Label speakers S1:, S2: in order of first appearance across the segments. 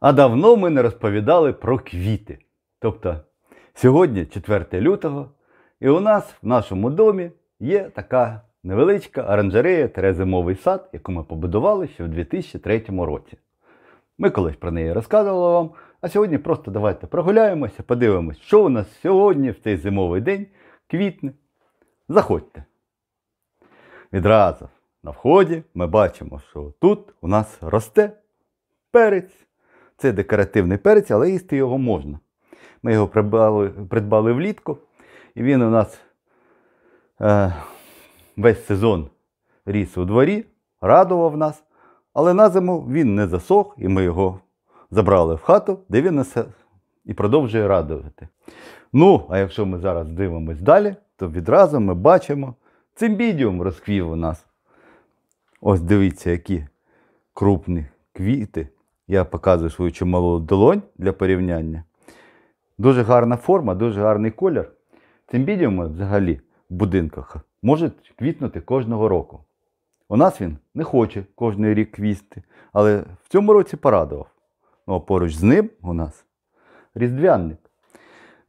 S1: А давно ми не розповідали про квіти. Тобто, сьогодні 4 лютого, і у нас в нашому домі є така невеличка оранжерея терезимовий сад, яку ми побудували ще в 2003 році. Ми колись про неї розказували вам, а сьогодні просто давайте прогуляємося, подивимось, що у нас сьогодні, в цей зимовий день, квітне. Заходьте. Відразу на вході ми бачимо, що тут у нас росте перець. Це декоративний перець, але їсти його можна. Ми його придбали, придбали влітку, і він у нас е, весь сезон ріс у дворі, радував нас. Але на зиму він не засох, і ми його забрали в хату, де він нас і продовжує радувати. Ну, а якщо ми зараз дивимося далі, то відразу ми бачимо цимбідіум розквів у нас. Ось дивіться, які крупні квіти. Я показую свою чималу долонь для порівняння. Дуже гарна форма, дуже гарний колір. Цимбідіуми взагалі в будинках можуть квітнути кожного року. У нас він не хоче кожний рік квісти, але в цьому році порадував. Ну а поруч з ним у нас різдвяник.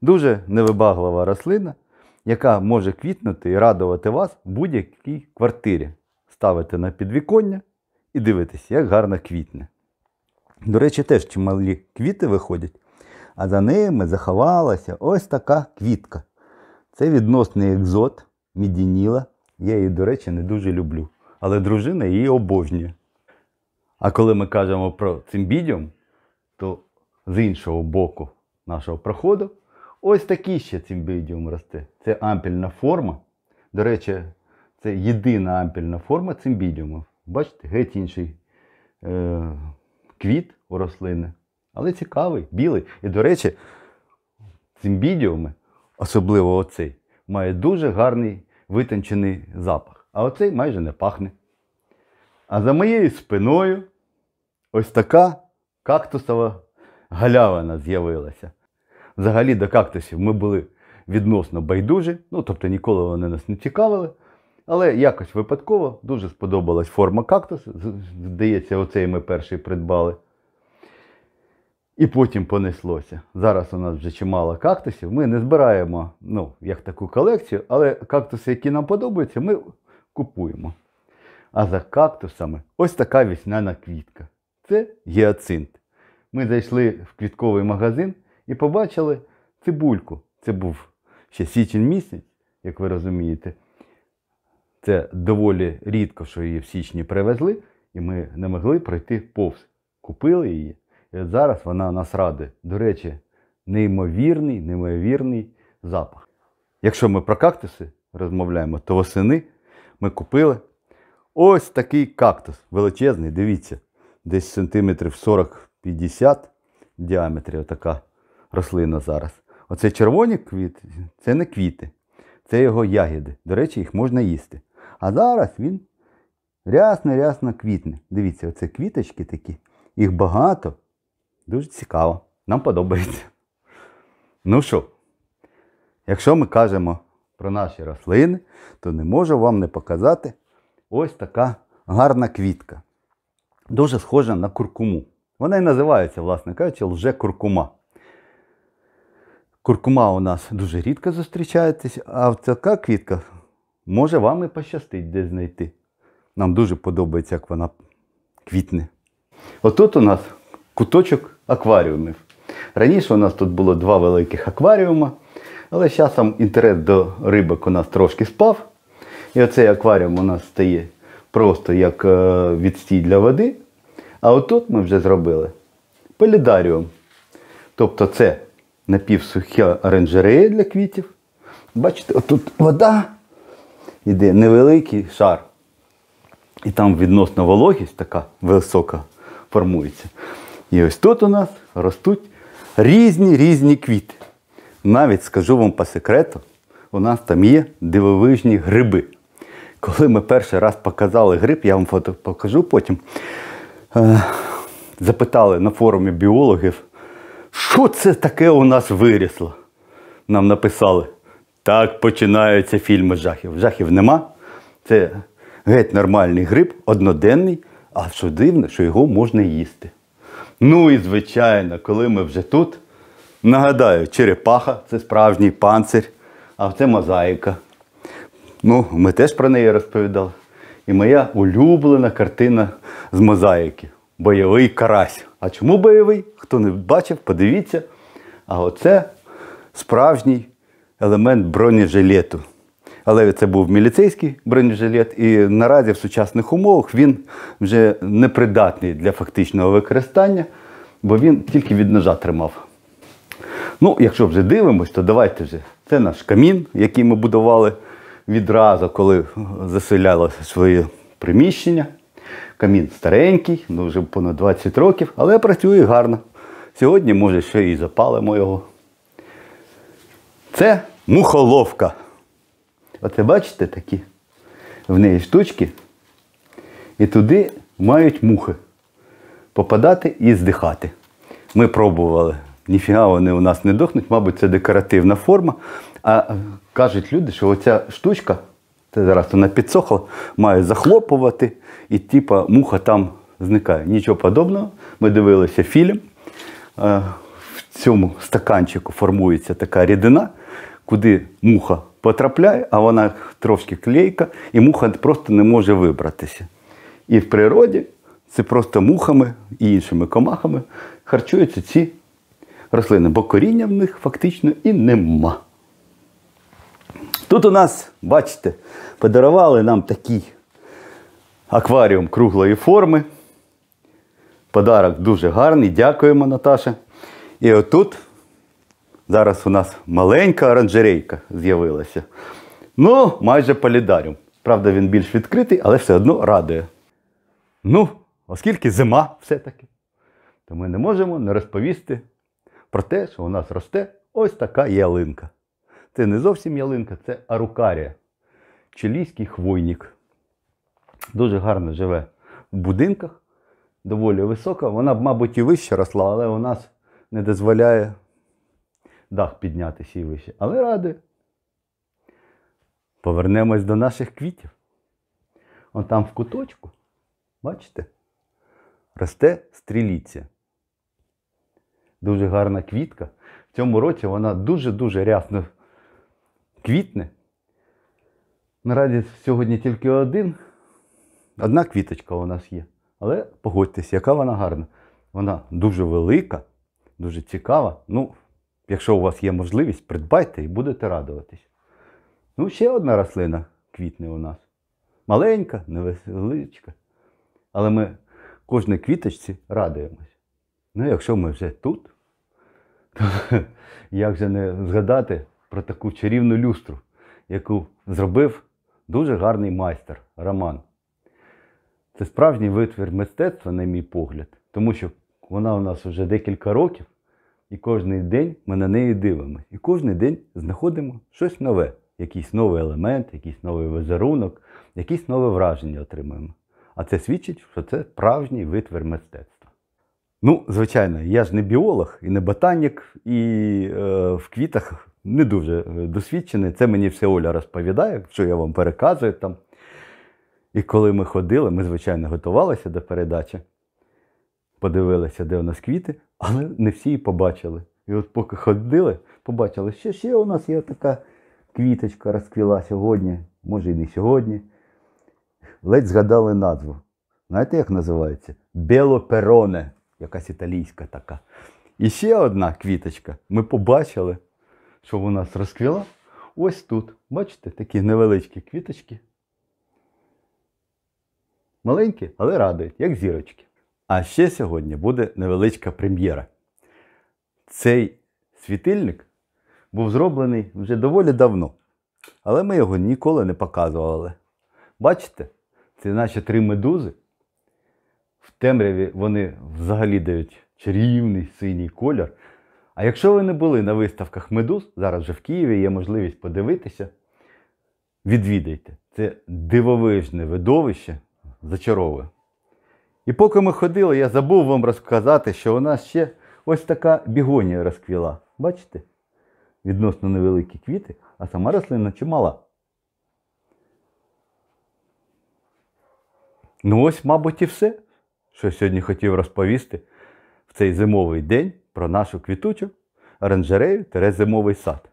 S1: Дуже невибаглива рослина, яка може квітнути і радувати вас в будь-якій квартирі. Ставити на підвіконня і дивитись, як гарно квітне. До речі, теж чималі квіти виходять, а за ними заховалася ось така квітка. Це відносний екзот, мідініла. Я її, до речі, не дуже люблю. Але дружина її обожнює. А коли ми кажемо про цимбідіум, то з іншого боку нашого проходу ось такий ще цимбідіум росте. Це ампільна форма. До речі, це єдина ампільна форма цимбідіуму. Бачите, геть інший е, квіт у рослини. Але цікавий, білий. І, до речі, цим цимбідіуми, особливо оцей, має дуже гарний витончений запах. А оцей майже не пахне. А за моєю спиною ось така кактусова галявина з'явилася. Взагалі до кактусів ми були відносно байдужі, ну тобто ніколи вони нас не цікавили. Але якось випадково дуже сподобалась форма кактусу. Здається, оцей ми перший придбали. І потім понеслося. Зараз у нас вже чимало кактусів. Ми не збираємо ну, як таку колекцію, але кактуси, які нам подобаються, ми купуємо. А за кактусами ось така вісняна квітка. Це гіацинт. Ми зайшли в квітковий магазин і побачили цибульку. Це був ще січень місяць, як ви розумієте. Це доволі рідко, що її в січні привезли, і ми не могли пройти повз. Купили її. І от зараз вона нас радує. До речі, неймовірний, неймовірний запах. Якщо ми про кактуси розмовляємо, то восени ми купили ось такий кактус величезний, дивіться, десь сантиметрів 40-50 в діаметрі отака рослина зараз. Оце червоні квіти, це не квіти, це його ягіди. До речі, їх можна їсти. А зараз він рясно-рясно квітне. Дивіться, оце квіточки такі, їх багато. Дуже цікаво. Нам подобається. Ну що, якщо ми кажемо про наші рослини, то не можу вам не показати ось така гарна квітка. Дуже схожа на куркуму. Вона і називається, власне кажучи, лже-куркума. Куркума у нас дуже рідко зустрічається, а така квітка Може, вам і пощастить десь знайти. Нам дуже подобається, як вона квітне. Отут у нас куточок акваріумів. Раніше у нас тут було два великих акваріума, але з часом інтерес до рибок у нас трошки спав. І оцей акваріум у нас стає просто як е, відстій для води. А отут ми вже зробили полідаріум. Тобто це напівсухі оранжереї для квітів. Бачите, отут вода. Іде невеликий шар, і там відносно вологість така висока формується. І ось тут у нас ростуть різні різні квіти. Навіть скажу вам по секрету, у нас там є дивовижні гриби. Коли ми перший раз показали гриб, я вам фото покажу потім. Е, запитали на форумі біологів, що це таке у нас вирісло. Нам написали. Так починаються фільми жахів. Жахів нема. Це геть нормальний гриб, одноденний, а що дивно, що його можна їсти. Ну і звичайно, коли ми вже тут, нагадаю, черепаха це справжній панцир, а це мозаїка. Ну, ми теж про неї розповідали. І моя улюблена картина з мозаїки бойовий карась. А чому бойовий? Хто не бачив, подивіться. А оце справжній елемент бронежилету. Але це був міліцейський бронежилет, і наразі в сучасних умовах він вже непридатний для фактичного використання, бо він тільки від ножа тримав. Ну, якщо вже дивимось, то давайте вже. Це наш камін, який ми будували відразу, коли заселялося своє приміщення. Камін старенький, ну вже понад 20 років, але працює гарно. Сьогодні, може, ще і запалимо його. Це мухоловка. Оце бачите такі в неї штучки. І туди мають мухи попадати і здихати. Ми пробували. Ніфіга вони у нас не дохнуть, мабуть, це декоративна форма. А кажуть люди, що оця штучка, це зараз вона підсохла, має захлопувати і типа муха там зникає. Нічого подобного. Ми дивилися фільм. Е, в цьому стаканчику формується така рідина, куди муха потрапляє, а вона трошки клейка, і муха просто не може вибратися. І в природі це просто мухами і іншими комахами харчуються ці рослини, бо коріння в них фактично і нема. Тут у нас, бачите, подарували нам такий акваріум круглої форми. Подарок дуже гарний, дякуємо, Наташа. І отут Зараз у нас маленька оранжерейка з'явилася. Ну, майже полідаріум. Правда, він більш відкритий, але все одно радує. Ну, оскільки зима все-таки, то ми не можемо не розповісти про те, що у нас росте ось така ялинка. Це не зовсім ялинка, це арукарія. Чилійський хвойник. Дуже гарно живе в будинках, доволі висока. Вона б, мабуть, і вище росла, але у нас не дозволяє дах піднятися і вище, але ради. Повернемось до наших квітів. Он там в куточку, бачите, росте стріліця. Дуже гарна квітка. В цьому році вона дуже-дуже рясно квітне. Наразі сьогодні тільки один. Одна квіточка у нас є. Але погодьтесь, яка вона гарна. Вона дуже велика, дуже цікава. Ну, Якщо у вас є можливість, придбайте і будете радуватись. Ну, ще одна рослина квітне у нас. Маленька, невеличка. Але ми кожній квіточці радуємось. Ну, якщо ми вже тут, то як же не згадати про таку чарівну люстру, яку зробив дуже гарний майстер Роман. Це справжній витвір мистецтва, на мій погляд, тому що вона у нас вже декілька років. І кожен день ми на неї дивимося. І кожен день знаходимо щось нове, якийсь новий елемент, якийсь новий визерунок, якісь нове враження отримуємо. А це свідчить, що це справжній витвір мистецтва. Ну, звичайно, я ж не біолог і не ботанік, і е, в квітах не дуже е, досвідчений. Це мені все Оля розповідає, що я вам переказую там. І коли ми ходили, ми, звичайно, готувалися до передачі, подивилися, де у нас квіти. Але не всі її побачили. І от поки ходили, побачили, що ще у нас є така квіточка розквіла сьогодні, може і не сьогодні. Ледь згадали назву. Знаєте, як називається? Белопероне, якась італійська така. І ще одна квіточка. Ми побачили, що у нас розквіла. Ось тут. Бачите, такі невеличкі квіточки. Маленькі, але радують, як зірочки. А ще сьогодні буде невеличка прем'єра. Цей світильник був зроблений вже доволі давно, але ми його ніколи не показували. Бачите, це наші три медузи. В темряві вони взагалі дають чарівний синій колір. А якщо ви не були на виставках медуз, зараз вже в Києві є можливість подивитися, відвідайте. Це дивовижне видовище зачаровує. І поки ми ходили, я забув вам розказати, що у нас ще ось така бігонія розквіла. Бачите? Відносно невеликі квіти, а сама рослина чимала. Ну ось, мабуть, і все, що сьогодні хотів розповісти в цей зимовий день про нашу квітучу оранжерею Терезимовий сад.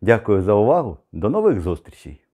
S1: Дякую за увагу. До нових зустрічей!